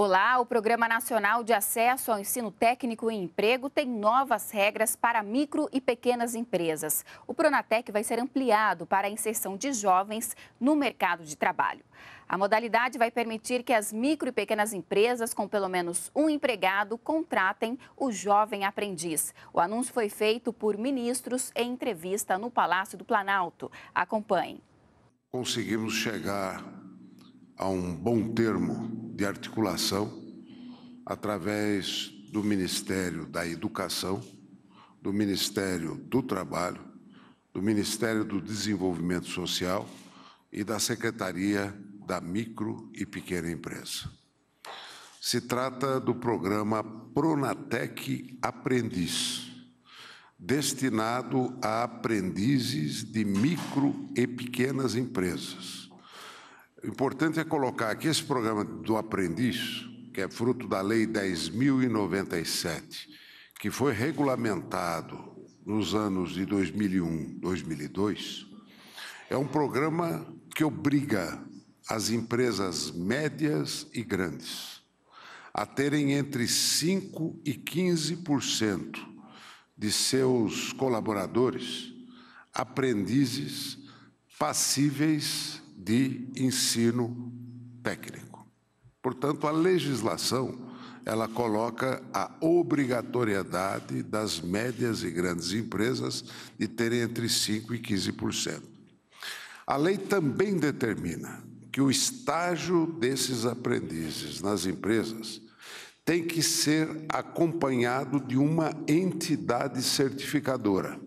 Olá, o Programa Nacional de Acesso ao Ensino Técnico e Emprego tem novas regras para micro e pequenas empresas. O Pronatec vai ser ampliado para a inserção de jovens no mercado de trabalho. A modalidade vai permitir que as micro e pequenas empresas com pelo menos um empregado contratem o jovem aprendiz. O anúncio foi feito por ministros em entrevista no Palácio do Planalto. Acompanhe. Conseguimos chegar a um bom termo de articulação através do Ministério da Educação, do Ministério do Trabalho, do Ministério do Desenvolvimento Social e da Secretaria da Micro e Pequena Empresa. Se trata do programa Pronatec Aprendiz, destinado a aprendizes de micro e pequenas empresas o importante é colocar que esse programa do aprendiz, que é fruto da Lei 10.097, que foi regulamentado nos anos de 2001, 2002, é um programa que obriga as empresas médias e grandes a terem entre 5% e 15% de seus colaboradores aprendizes passíveis de ensino técnico. Portanto, a legislação ela coloca a obrigatoriedade das médias e grandes empresas de terem entre 5% e 15%. A lei também determina que o estágio desses aprendizes nas empresas tem que ser acompanhado de uma entidade certificadora.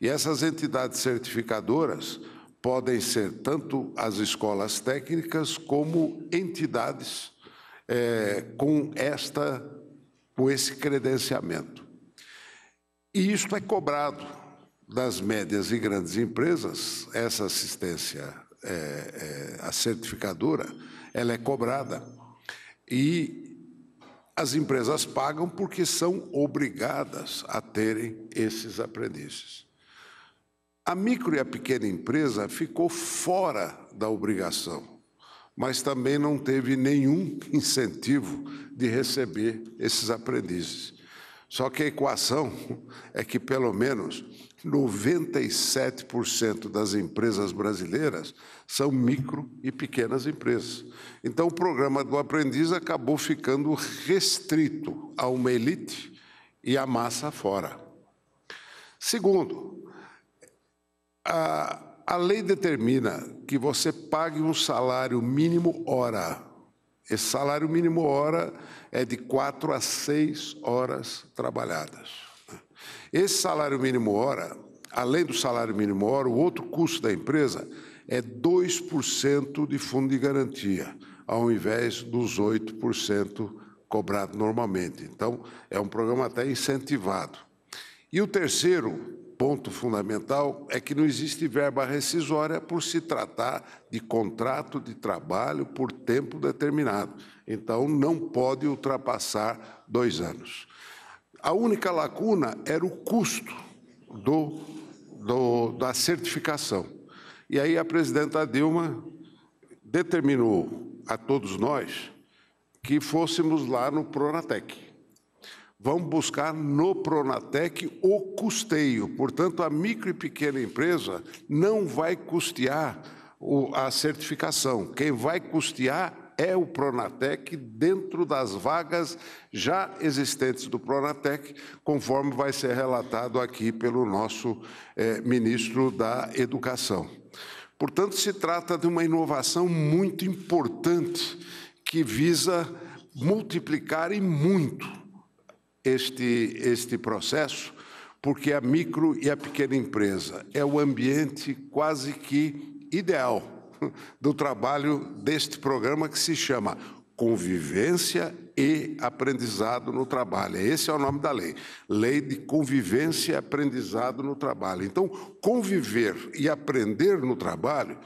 E essas entidades certificadoras podem ser tanto as escolas técnicas como entidades é, com, esta, com esse credenciamento. E isto é cobrado das médias e grandes empresas, essa assistência, é, é, a certificadora, ela é cobrada. E as empresas pagam porque são obrigadas a terem esses aprendizes. A micro e a pequena empresa ficou fora da obrigação, mas também não teve nenhum incentivo de receber esses aprendizes. Só que a equação é que pelo menos 97% das empresas brasileiras são micro e pequenas empresas. Então o programa do aprendiz acabou ficando restrito a uma elite e a massa fora. Segundo, a, a lei determina que você pague um salário mínimo hora. Esse salário mínimo hora é de quatro a seis horas trabalhadas. Esse salário mínimo hora, além do salário mínimo hora, o outro custo da empresa é 2% de fundo de garantia, ao invés dos 8% cobrado normalmente. Então, é um programa até incentivado. E o terceiro ponto fundamental é que não existe verba rescisória por se tratar de contrato de trabalho por tempo determinado. Então, não pode ultrapassar dois anos. A única lacuna era o custo do, do da certificação. E aí a presidenta Dilma determinou a todos nós que fôssemos lá no Pronatec Vamos buscar no Pronatec o custeio. Portanto, a micro e pequena empresa não vai custear a certificação. Quem vai custear é o Pronatec dentro das vagas já existentes do Pronatec, conforme vai ser relatado aqui pelo nosso eh, ministro da Educação. Portanto, se trata de uma inovação muito importante que visa multiplicar e muito este, este processo, porque é a micro e a pequena empresa é o ambiente quase que ideal do trabalho deste programa que se chama Convivência e Aprendizado no Trabalho. Esse é o nome da lei. Lei de Convivência e Aprendizado no Trabalho. Então, conviver e aprender no trabalho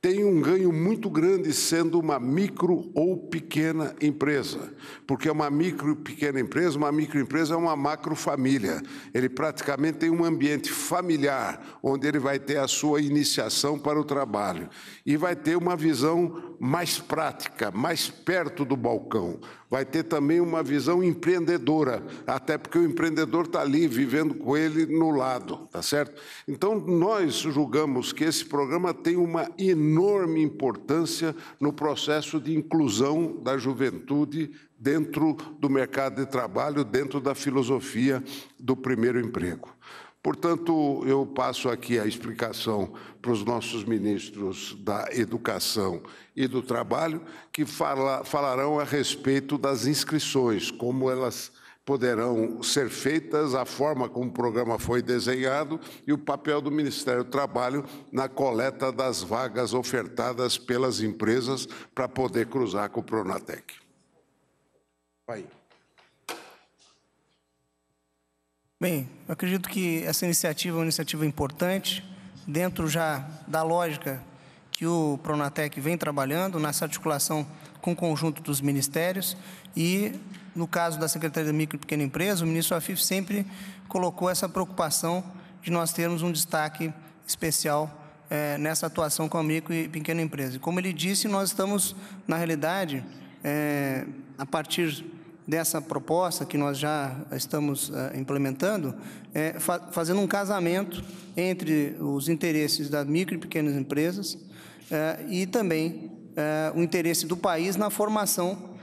tem um ganho muito grande sendo uma micro ou pequena empresa, porque é uma micro e pequena empresa, uma microempresa é uma macrofamília. Ele praticamente tem um ambiente familiar, onde ele vai ter a sua iniciação para o trabalho e vai ter uma visão mais prática, mais perto do balcão, vai ter também uma visão empreendedora, até porque o empreendedor está ali vivendo com ele no lado, tá certo? Então nós julgamos que esse programa tem uma enorme importância no processo de inclusão da juventude dentro do mercado de trabalho, dentro da filosofia do primeiro emprego. Portanto, eu passo aqui a explicação para os nossos ministros da Educação e do Trabalho, que fala, falarão a respeito das inscrições, como elas poderão ser feitas, a forma como o programa foi desenhado e o papel do Ministério do Trabalho na coleta das vagas ofertadas pelas empresas para poder cruzar com o Pronatec. Vai. Bem, eu acredito que essa iniciativa é uma iniciativa importante, dentro já da lógica que o Pronatec vem trabalhando, nessa articulação com o conjunto dos ministérios e, no caso da Secretaria da Micro e Pequena Empresa, o ministro Afif sempre colocou essa preocupação de nós termos um destaque especial é, nessa atuação com a micro e pequena empresa. Como ele disse, nós estamos, na realidade, é, a partir dessa proposta que nós já estamos eh, implementando, é fazendo um casamento entre os interesses das micro e pequenas empresas eh, e também eh, o interesse do país na formação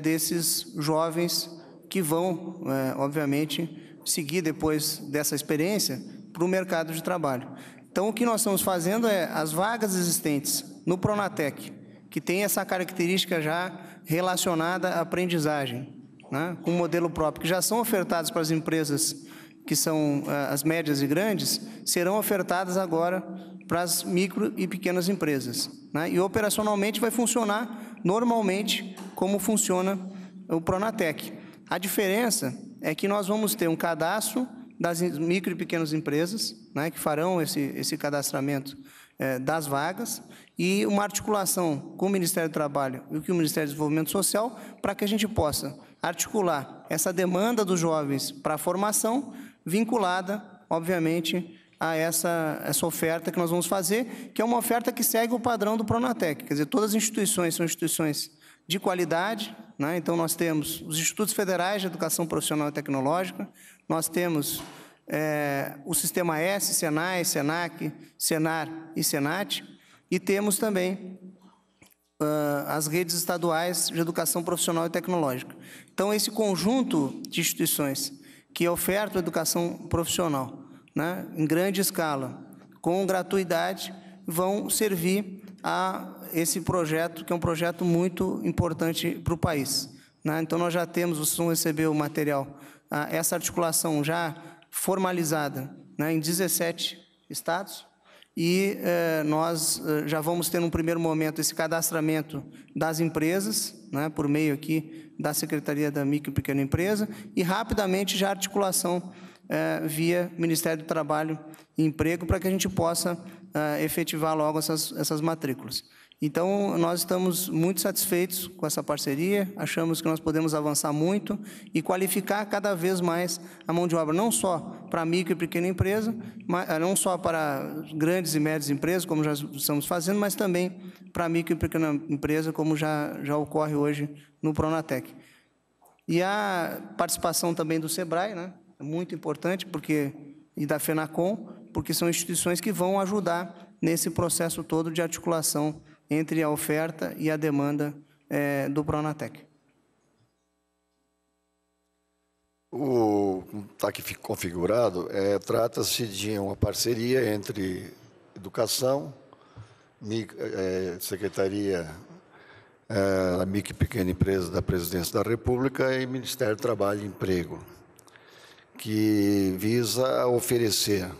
desses jovens que vão, obviamente, seguir depois dessa experiência para o mercado de trabalho. Então, o que nós estamos fazendo é as vagas existentes no Pronatec, que tem essa característica já relacionada à aprendizagem, né, com um modelo próprio, que já são ofertados para as empresas que são eh, as médias e grandes, serão ofertadas agora para as micro e pequenas empresas. Né, e operacionalmente vai funcionar normalmente como funciona o Pronatec. A diferença é que nós vamos ter um cadastro das micro e pequenas empresas, né, que farão esse, esse cadastramento eh, das vagas e uma articulação com o Ministério do Trabalho e com o Ministério do Desenvolvimento Social para que a gente possa articular essa demanda dos jovens para a formação vinculada, obviamente, a essa, essa oferta que nós vamos fazer, que é uma oferta que segue o padrão do Pronatec. Quer dizer, todas as instituições são instituições de qualidade, né? então nós temos os Institutos Federais de Educação Profissional e Tecnológica, nós temos é, o Sistema S, Senai, Senac, Senar e Senat, e temos também uh, as redes estaduais de educação profissional e tecnológica. Então, esse conjunto de instituições que é ofertam educação profissional né, em grande escala, com gratuidade, vão servir a esse projeto, que é um projeto muito importante para o país. Né? Então, nós já temos, vocês vão receber o material, ah, essa articulação já formalizada né, em 17 estados. E eh, nós eh, já vamos ter, num primeiro momento, esse cadastramento das empresas, né, por meio aqui da Secretaria da Micro e Pequena Empresa, e rapidamente já articulação eh, via Ministério do Trabalho e Emprego, para que a gente possa eh, efetivar logo essas, essas matrículas. Então, nós estamos muito satisfeitos com essa parceria, achamos que nós podemos avançar muito e qualificar cada vez mais a mão de obra, não só para micro e pequena empresa, eh, não só para grandes e médias empresas, como já estamos fazendo, mas também para micro e pequena empresa, como já, já ocorre hoje no Pronatec. E a participação também do SEBRAE, né, é muito importante, porque e da FENACOM, porque são instituições que vão ajudar nesse processo todo de articulação entre a oferta e a demanda é, do Pronatec. O está aqui configurado é, trata-se de uma parceria entre educação, é, secretaria é, a MIC Pequena Empresa da Presidência da República e Ministério do Trabalho e Emprego, que visa oferecer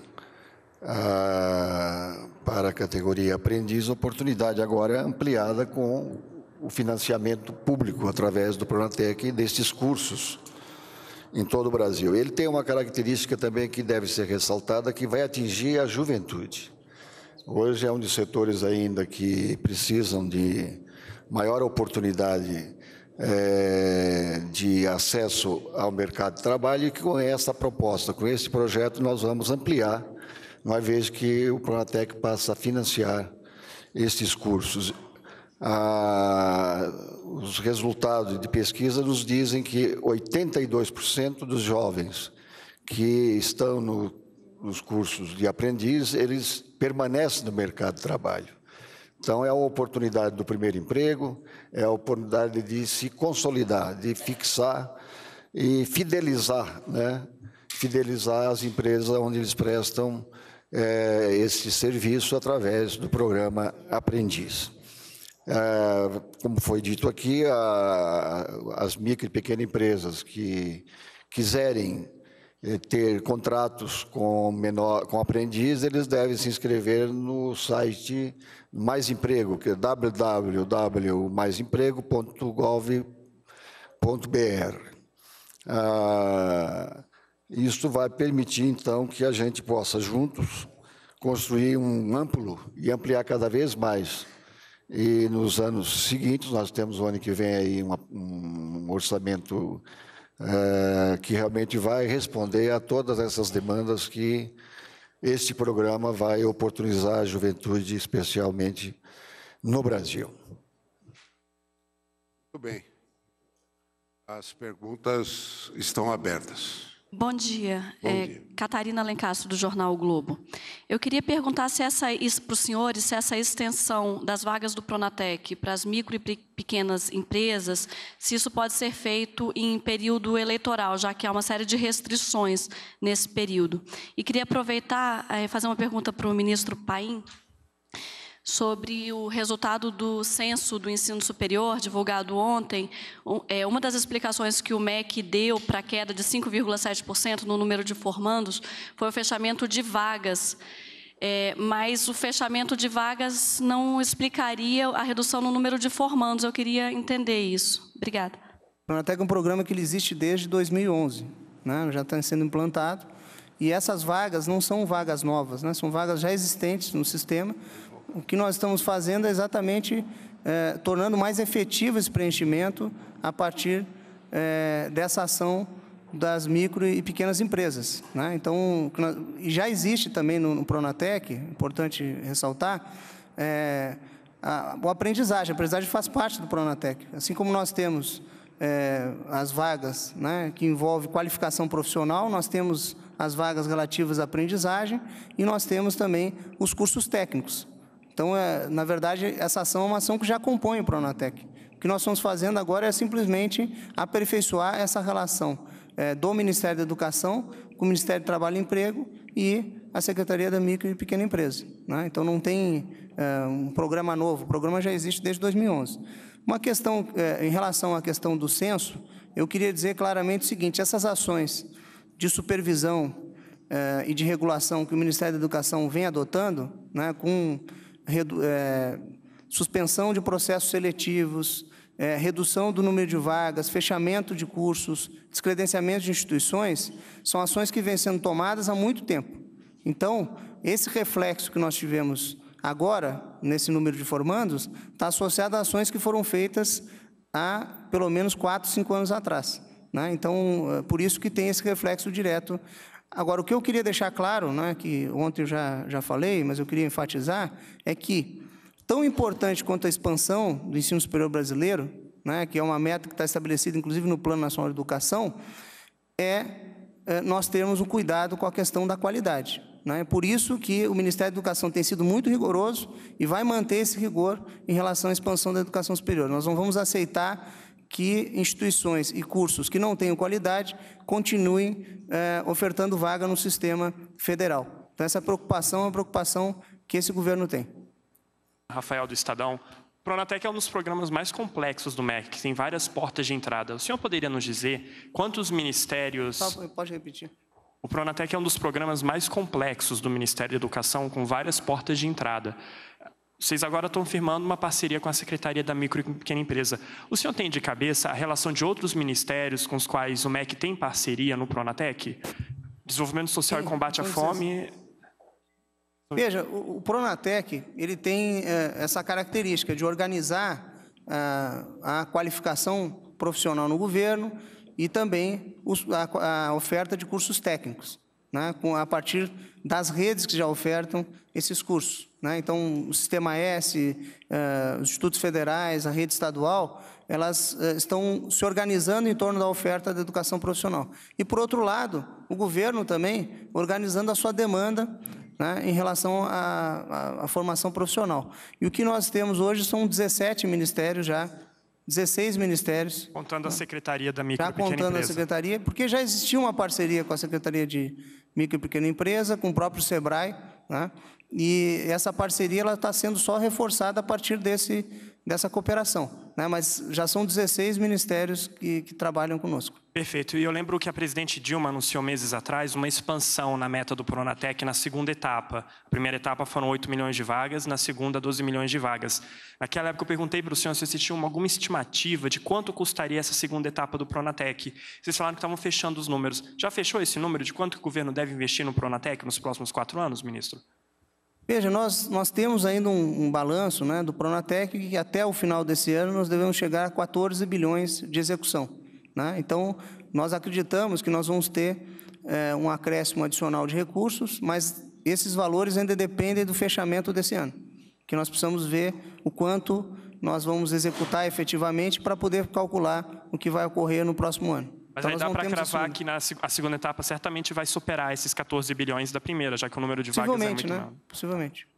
ah, para a categoria aprendiz, oportunidade agora é ampliada com o financiamento público através do Pronatec destes cursos em todo o Brasil. Ele tem uma característica também que deve ser ressaltada, que vai atingir a juventude. Hoje é um dos setores ainda que precisam de maior oportunidade é, de acesso ao mercado de trabalho e que com essa proposta, com esse projeto, nós vamos ampliar uma vez que o Pronatec passa a financiar estes cursos. Ah, os resultados de pesquisa nos dizem que 82% dos jovens que estão no, nos cursos de aprendiz, eles permanecem no mercado de trabalho. Então, é a oportunidade do primeiro emprego, é a oportunidade de se consolidar, de fixar e fidelizar, né? fidelizar as empresas onde eles prestam é, este serviço através do programa Aprendiz. É, como foi dito aqui, a, as micro e pequenas empresas que quiserem é, ter contratos com, menor, com aprendiz, eles devem se inscrever no site Mais Emprego, que é www.maisemprego.gov.br. Ah, isso vai permitir, então, que a gente possa, juntos, construir um amplo e ampliar cada vez mais. E nos anos seguintes, nós temos o ano que vem aí uma, um orçamento é, que realmente vai responder a todas essas demandas que este programa vai oportunizar à juventude, especialmente no Brasil. Muito bem. As perguntas estão abertas. Bom dia. Bom é, dia. Catarina Lencastro, do Jornal o Globo. Eu queria perguntar se essa, para os senhores se essa extensão das vagas do Pronatec para as micro e pequenas empresas, se isso pode ser feito em período eleitoral, já que há uma série de restrições nesse período. E queria aproveitar e é, fazer uma pergunta para o ministro Paim sobre o resultado do censo do ensino superior, divulgado ontem. É, uma das explicações que o MEC deu para a queda de 5,7% no número de formandos foi o fechamento de vagas. É, mas o fechamento de vagas não explicaria a redução no número de formandos. Eu queria entender isso. Obrigada. Pronatec é um programa que existe desde 2011, né? já está sendo implantado. E essas vagas não são vagas novas, né? são vagas já existentes no sistema, o que nós estamos fazendo é exatamente é, tornando mais efetivo esse preenchimento a partir é, dessa ação das micro e pequenas empresas. Né? Então, já existe também no, no Pronatec, importante ressaltar, é, a, a, aprendizagem. A aprendizagem faz parte do Pronatec. Assim como nós temos é, as vagas né, que envolve qualificação profissional, nós temos as vagas relativas à aprendizagem e nós temos também os cursos técnicos. Então, é, na verdade, essa ação é uma ação que já compõe o Pronatec. O que nós estamos fazendo agora é simplesmente aperfeiçoar essa relação é, do Ministério da Educação com o Ministério do Trabalho e Emprego e a Secretaria da Micro e Pequena Empresa. Né? Então, não tem é, um programa novo, o programa já existe desde 2011. Uma questão, é, em relação à questão do censo, eu queria dizer claramente o seguinte, essas ações de supervisão é, e de regulação que o Ministério da Educação vem adotando, né, com é, suspensão de processos seletivos, é, redução do número de vagas, fechamento de cursos, descredenciamento de instituições, são ações que vêm sendo tomadas há muito tempo. Então, esse reflexo que nós tivemos agora, nesse número de formandos, está associado a ações que foram feitas há pelo menos 4, 5 anos atrás. Né? Então, é, por isso que tem esse reflexo direto Agora, o que eu queria deixar claro, né, que ontem eu já, já falei, mas eu queria enfatizar, é que, tão importante quanto a expansão do ensino superior brasileiro, né, que é uma meta que está estabelecida, inclusive, no Plano Nacional de Educação, é, é nós termos um cuidado com a questão da qualidade. Né? Por isso que o Ministério da Educação tem sido muito rigoroso e vai manter esse rigor em relação à expansão da educação superior. Nós não vamos aceitar que instituições e cursos que não tenham qualidade continuem é, ofertando vaga no sistema federal. Então, essa preocupação é uma preocupação que esse governo tem. Rafael do Estadão, Pronatec é um dos programas mais complexos do MEC, que tem várias portas de entrada. O senhor poderia nos dizer quantos ministérios. pode repetir. O Pronatec é um dos programas mais complexos do Ministério da Educação, com várias portas de entrada. Vocês agora estão firmando uma parceria com a Secretaria da Micro e Pequena Empresa. O senhor tem de cabeça a relação de outros ministérios com os quais o MEC tem parceria no Pronatec? Desenvolvimento Social Sim, e Combate à Fome. Veja, o, Pronatec ele tem eh, essa característica de organizar a, ah, a qualificação profissional no governo e também os, a, a oferta de cursos técnicos, né, com, a partir das redes que já ofertam esses cursos. Né? Então, o Sistema S, eh, os institutos federais, a rede estadual, elas eh, estão se organizando em torno da oferta da educação profissional. E, por outro lado, o governo também organizando a sua demanda né, em relação à formação profissional. E o que nós temos hoje são 17 ministérios já 16 ministérios. Contando a né? Secretaria da Micro e Pequena Empresa. Já contando a Secretaria, porque já existia uma parceria com a Secretaria de Micro e Pequena Empresa, com o próprio SEBRAE, né? e essa parceria ela está sendo só reforçada a partir desse, dessa cooperação. Né? Mas já são 16 ministérios que, que trabalham conosco. Perfeito. E eu lembro que a presidente Dilma anunciou meses atrás uma expansão na meta do Pronatec na segunda etapa. A primeira etapa foram 8 milhões de vagas, na segunda, 12 milhões de vagas. Naquela época, eu perguntei para o senhor se existia alguma estimativa de quanto custaria essa segunda etapa do Pronatec. Vocês falaram que estavam fechando os números. Já fechou esse número de quanto o governo deve investir no Pronatec nos próximos quatro anos, ministro? Veja, nós, nós temos ainda um, um balanço né, do Pronatec que até o final desse ano nós devemos chegar a 14 bilhões de execução. Né? Então, nós acreditamos que nós vamos ter é, um acréscimo adicional de recursos, mas esses valores ainda dependem do fechamento desse ano, que nós precisamos ver o quanto nós vamos executar efetivamente para poder calcular o que vai ocorrer no próximo ano. Mas então, aí dá para cravar que na, a segunda etapa certamente vai superar esses 14 bilhões da primeira, já que o número de vagas é muito né? maior. Possivelmente.